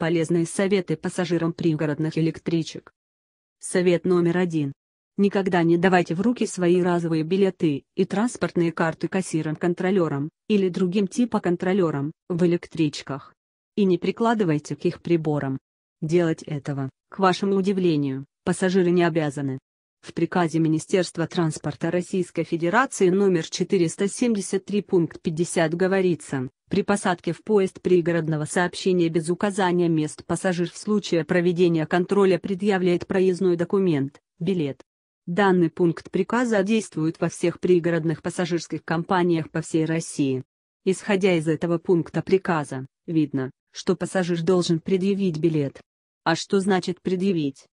Полезные советы пассажирам пригородных электричек. Совет номер один. Никогда не давайте в руки свои разовые билеты и транспортные карты кассирам-контролерам или другим типа контролерам в электричках. И не прикладывайте к их приборам. Делать этого, к вашему удивлению, пассажиры не обязаны. В приказе Министерства транспорта Российской Федерации номер 473 пункт 50 говорится, при посадке в поезд пригородного сообщения без указания мест пассажир в случае проведения контроля предъявляет проездной документ, билет. Данный пункт приказа действует во всех пригородных пассажирских компаниях по всей России. Исходя из этого пункта приказа, видно, что пассажир должен предъявить билет. А что значит предъявить?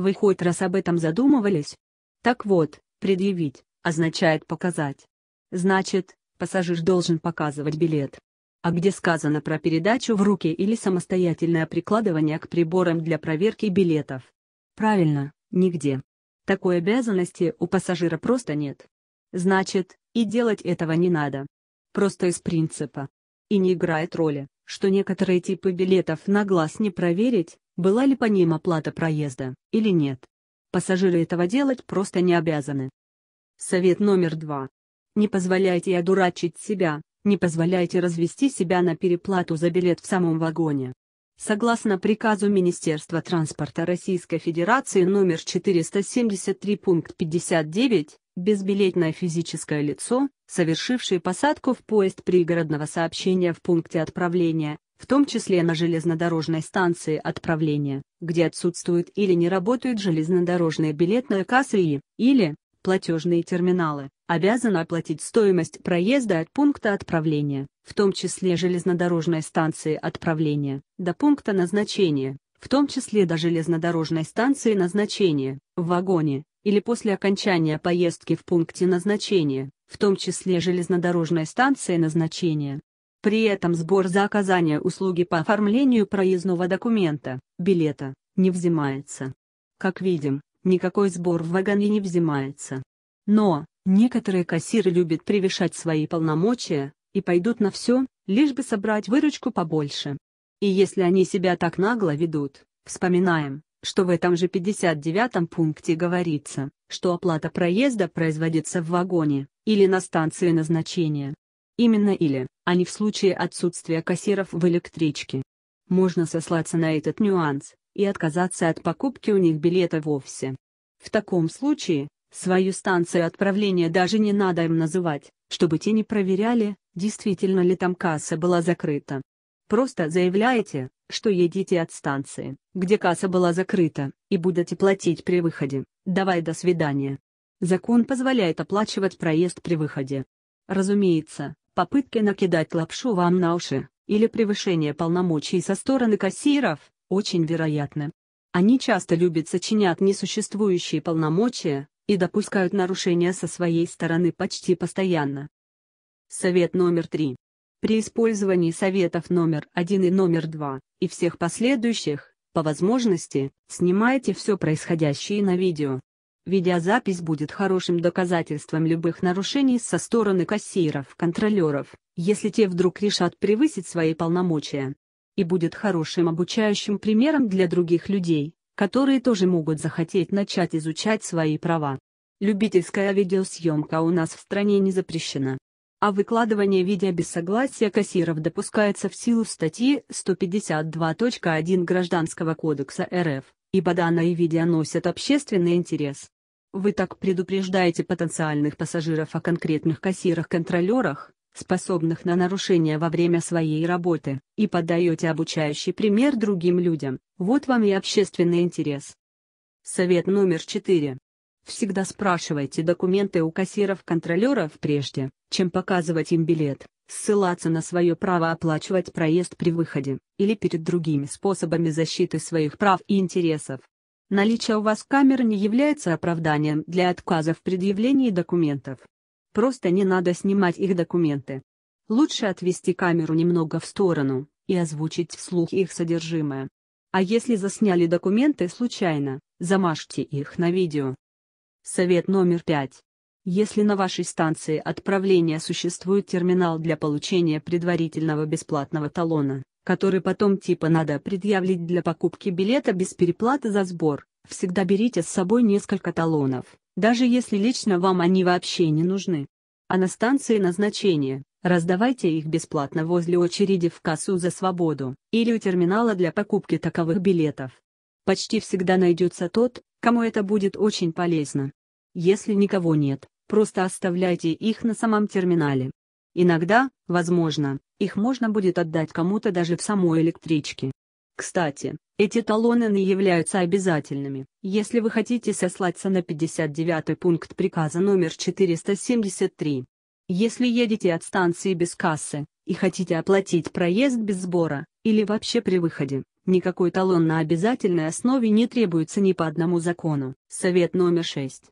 Вы хоть раз об этом задумывались? Так вот, предъявить, означает показать. Значит, пассажир должен показывать билет. А где сказано про передачу в руки или самостоятельное прикладывание к приборам для проверки билетов? Правильно, нигде. Такой обязанности у пассажира просто нет. Значит, и делать этого не надо. Просто из принципа. И не играет роли, что некоторые типы билетов на глаз не проверить, была ли по ним оплата проезда, или нет. Пассажиры этого делать просто не обязаны. Совет номер два. Не позволяйте одурачить себя, не позволяйте развести себя на переплату за билет в самом вагоне. Согласно приказу Министерства транспорта Российской Федерации номер 473 пункт 59, безбилетное физическое лицо, совершившее посадку в поезд пригородного сообщения в пункте отправления, в том числе на железнодорожной станции отправления, где отсутствуют или не работают железнодорожные билетные кассы или платежные терминалы, обязан оплатить стоимость проезда от пункта отправления, в том числе железнодорожной станции отправления, до пункта назначения, в том числе до железнодорожной станции назначения, в вагоне, или после окончания поездки в пункте назначения, в том числе железнодорожной станции назначения, при этом сбор за оказание услуги по оформлению проездного документа, билета, не взимается. Как видим, никакой сбор в вагоне не взимается. Но, некоторые кассиры любят превышать свои полномочия, и пойдут на все, лишь бы собрать выручку побольше. И если они себя так нагло ведут, вспоминаем, что в этом же 59-м пункте говорится, что оплата проезда производится в вагоне, или на станции назначения. Именно или, а не в случае отсутствия кассиров в электричке. Можно сослаться на этот нюанс и отказаться от покупки у них билета вовсе. В таком случае, свою станцию отправления даже не надо им называть, чтобы те не проверяли, действительно ли там касса была закрыта. Просто заявляйте, что едете от станции, где касса была закрыта, и будете платить при выходе. Давай до свидания. Закон позволяет оплачивать проезд при выходе. Разумеется, попытки накидать лапшу вам на уши, или превышение полномочий со стороны кассиров, очень вероятны. Они часто любят сочинять несуществующие полномочия, и допускают нарушения со своей стороны почти постоянно. Совет номер три. При использовании советов номер один и номер два и всех последующих, по возможности, снимайте все происходящее на видео. Видеозапись будет хорошим доказательством любых нарушений со стороны кассиров-контролеров, если те вдруг решат превысить свои полномочия. И будет хорошим обучающим примером для других людей, которые тоже могут захотеть начать изучать свои права. Любительская видеосъемка у нас в стране не запрещена. А выкладывание видео без согласия кассиров допускается в силу статьи 152.1 Гражданского кодекса РФ, ибо данное видео носит общественный интерес. Вы так предупреждаете потенциальных пассажиров о конкретных кассирах-контролерах, способных на нарушения во время своей работы, и подаете обучающий пример другим людям, вот вам и общественный интерес. Совет номер четыре. Всегда спрашивайте документы у кассиров-контролеров прежде, чем показывать им билет, ссылаться на свое право оплачивать проезд при выходе, или перед другими способами защиты своих прав и интересов. Наличие у вас камеры не является оправданием для отказа в предъявлении документов. Просто не надо снимать их документы. Лучше отвести камеру немного в сторону и озвучить вслух их содержимое. А если засняли документы случайно, замажьте их на видео. Совет номер пять. Если на вашей станции отправления существует терминал для получения предварительного бесплатного талона, который потом типа надо предъявить для покупки билета без переплаты за сбор, всегда берите с собой несколько талонов, даже если лично вам они вообще не нужны. А на станции назначения, раздавайте их бесплатно возле очереди в кассу за свободу, или у терминала для покупки таковых билетов. Почти всегда найдется тот, кому это будет очень полезно. Если никого нет, просто оставляйте их на самом терминале. Иногда, возможно, их можно будет отдать кому-то даже в самой электричке. Кстати, эти талоны не являются обязательными, если вы хотите сослаться на 59 пункт приказа номер 473. Если едете от станции без кассы, и хотите оплатить проезд без сбора, или вообще при выходе, никакой талон на обязательной основе не требуется ни по одному закону. Совет номер 6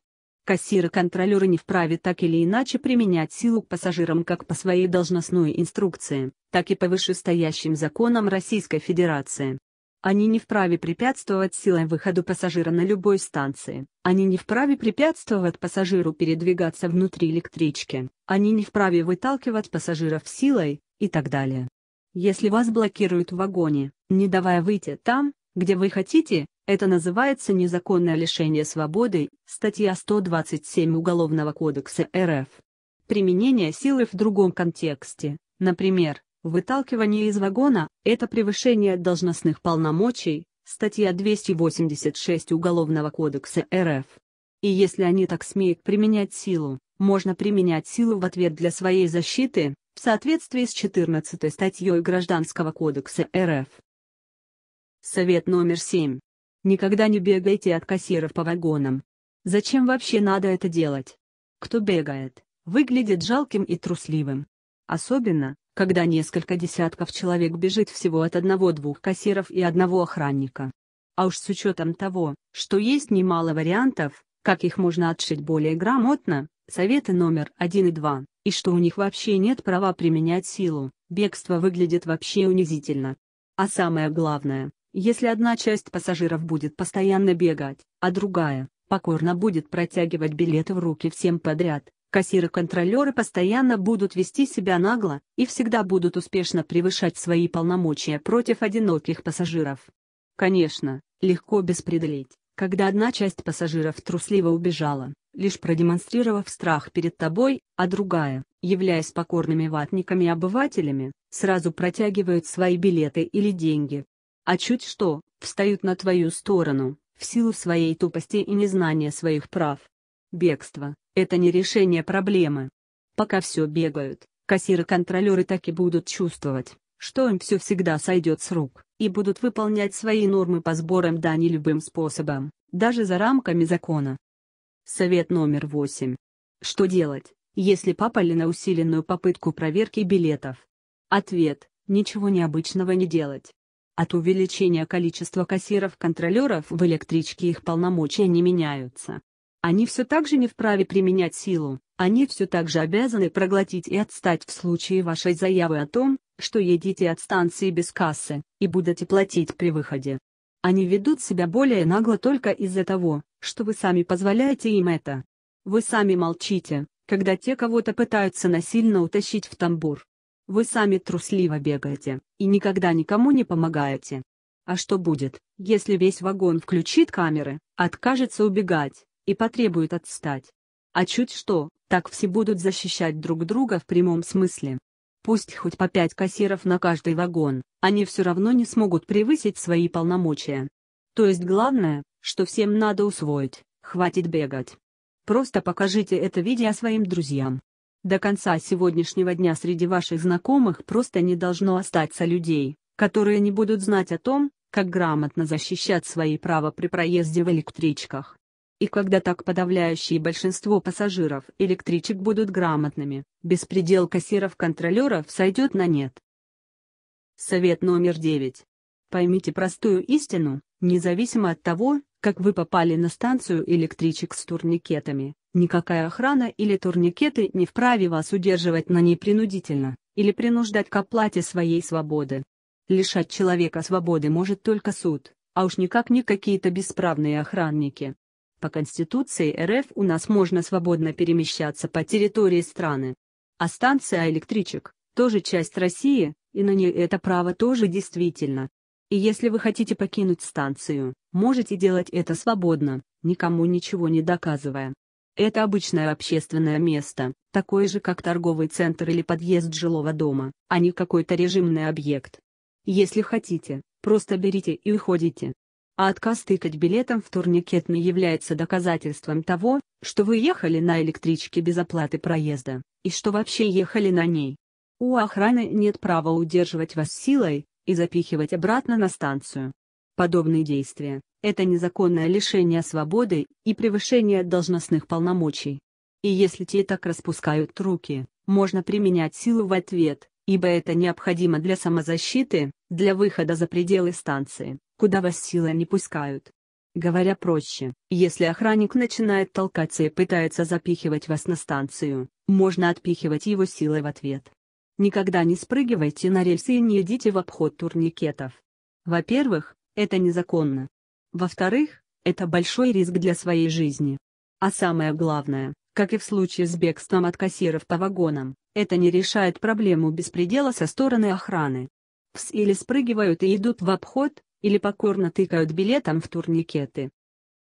кассиры-контролеры не вправе так или иначе применять силу к пассажирам как по своей должностной инструкции, так и по вышестоящим законам Российской Федерации. Они не вправе препятствовать силой выходу пассажира на любой станции. Они не вправе препятствовать пассажиру передвигаться внутри электрички. Они не вправе выталкивать пассажиров силой, и так далее. Если вас блокируют в вагоне, не давая выйти там, где вы хотите, это называется незаконное лишение свободы, статья 127 Уголовного кодекса РФ. Применение силы в другом контексте, например, выталкивание из вагона – это превышение должностных полномочий, статья 286 Уголовного кодекса РФ. И если они так смеют применять силу, можно применять силу в ответ для своей защиты, в соответствии с 14 статьей Гражданского кодекса РФ. Совет номер 7. Никогда не бегайте от кассиров по вагонам. Зачем вообще надо это делать? Кто бегает, выглядит жалким и трусливым. Особенно, когда несколько десятков человек бежит всего от одного-двух кассиров и одного охранника. А уж с учетом того, что есть немало вариантов, как их можно отшить более грамотно, советы номер 1 и 2, и что у них вообще нет права применять силу, бегство выглядит вообще унизительно. А самое главное, если одна часть пассажиров будет постоянно бегать, а другая, покорно будет протягивать билеты в руки всем подряд, кассиры-контролеры постоянно будут вести себя нагло и всегда будут успешно превышать свои полномочия против одиноких пассажиров. Конечно, легко беспределить, когда одна часть пассажиров трусливо убежала, лишь продемонстрировав страх перед тобой, а другая, являясь покорными ватниками-обывателями, сразу протягивает свои билеты или деньги, а чуть что, встают на твою сторону, в силу своей тупости и незнания своих прав. Бегство – это не решение проблемы. Пока все бегают, кассиры-контролеры так и будут чувствовать, что им все всегда сойдет с рук, и будут выполнять свои нормы по сборам дани любым способом, даже за рамками закона. Совет номер восемь. Что делать, если попали на усиленную попытку проверки билетов? Ответ – ничего необычного не делать. От увеличения количества кассиров-контролеров в электричке их полномочия не меняются. Они все так же не вправе применять силу, они все так же обязаны проглотить и отстать в случае вашей заявы о том, что едете от станции без кассы, и будете платить при выходе. Они ведут себя более нагло только из-за того, что вы сами позволяете им это. Вы сами молчите, когда те кого-то пытаются насильно утащить в тамбур. Вы сами трусливо бегаете, и никогда никому не помогаете. А что будет, если весь вагон включит камеры, откажется убегать, и потребует отстать? А чуть что, так все будут защищать друг друга в прямом смысле. Пусть хоть по пять кассиров на каждый вагон, они все равно не смогут превысить свои полномочия. То есть главное, что всем надо усвоить, хватит бегать. Просто покажите это видео своим друзьям. До конца сегодняшнего дня среди ваших знакомых просто не должно остаться людей, которые не будут знать о том, как грамотно защищать свои права при проезде в электричках. И когда так подавляющее большинство пассажиров электричек будут грамотными, беспредел кассиров-контролеров сойдет на нет. Совет номер 9. Поймите простую истину, независимо от того, как вы попали на станцию электричек с турникетами, никакая охрана или турникеты не вправе вас удерживать на ней принудительно, или принуждать к оплате своей свободы. Лишать человека свободы может только суд, а уж никак не какие-то бесправные охранники. По Конституции РФ у нас можно свободно перемещаться по территории страны. А станция электричек – тоже часть России, и на ней это право тоже действительно. И если вы хотите покинуть станцию, можете делать это свободно, никому ничего не доказывая. Это обычное общественное место, такое же как торговый центр или подъезд жилого дома, а не какой-то режимный объект. Если хотите, просто берите и уходите. А отказ тыкать билетом в турникет не является доказательством того, что вы ехали на электричке без оплаты проезда, и что вообще ехали на ней. У охраны нет права удерживать вас силой, и запихивать обратно на станцию. Подобные действия – это незаконное лишение свободы и превышение должностных полномочий. И если те так распускают руки, можно применять силу в ответ, ибо это необходимо для самозащиты, для выхода за пределы станции, куда вас силой не пускают. Говоря проще, если охранник начинает толкаться и пытается запихивать вас на станцию, можно отпихивать его силой в ответ. Никогда не спрыгивайте на рельсы и не идите в обход турникетов. Во-первых, это незаконно. Во-вторых, это большой риск для своей жизни. А самое главное, как и в случае с бегством от кассиров по вагонам, это не решает проблему беспредела со стороны охраны. Пс или спрыгивают и идут в обход, или покорно тыкают билетом в турникеты.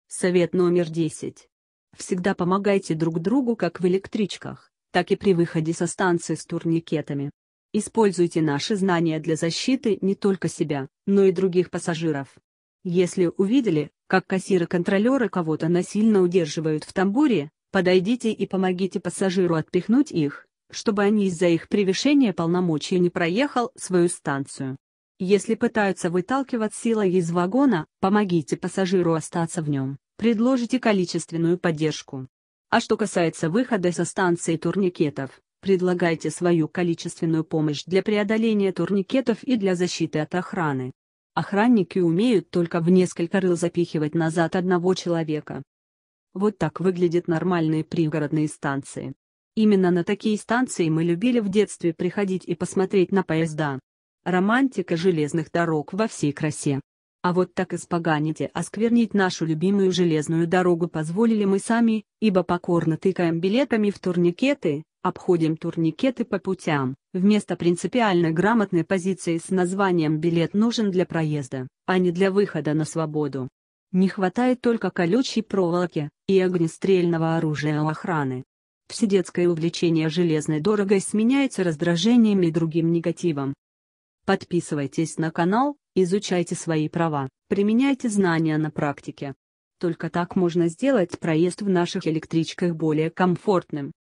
Совет номер 10. Всегда помогайте друг другу как в электричках так и при выходе со станции с турникетами. Используйте наши знания для защиты не только себя, но и других пассажиров. Если увидели, как кассиры-контролеры кого-то насильно удерживают в тамбуре, подойдите и помогите пассажиру отпихнуть их, чтобы они из-за их превышения полномочий не проехал свою станцию. Если пытаются выталкивать силой из вагона, помогите пассажиру остаться в нем, предложите количественную поддержку. А что касается выхода со станции турникетов, предлагайте свою количественную помощь для преодоления турникетов и для защиты от охраны. Охранники умеют только в несколько рыл запихивать назад одного человека. Вот так выглядят нормальные пригородные станции. Именно на такие станции мы любили в детстве приходить и посмотреть на поезда. Романтика железных дорог во всей красе. А вот так испоганить и осквернить нашу любимую железную дорогу позволили мы сами, ибо покорно тыкаем билетами в турникеты, обходим турникеты по путям, вместо принципиально грамотной позиции с названием «билет нужен для проезда», а не для выхода на свободу. Не хватает только колючей проволоки и огнестрельного оружия у охраны. Вседетское увлечение железной дорогой сменяется раздражением и другим негативом. Подписывайтесь на канал, Изучайте свои права, применяйте знания на практике. Только так можно сделать проезд в наших электричках более комфортным.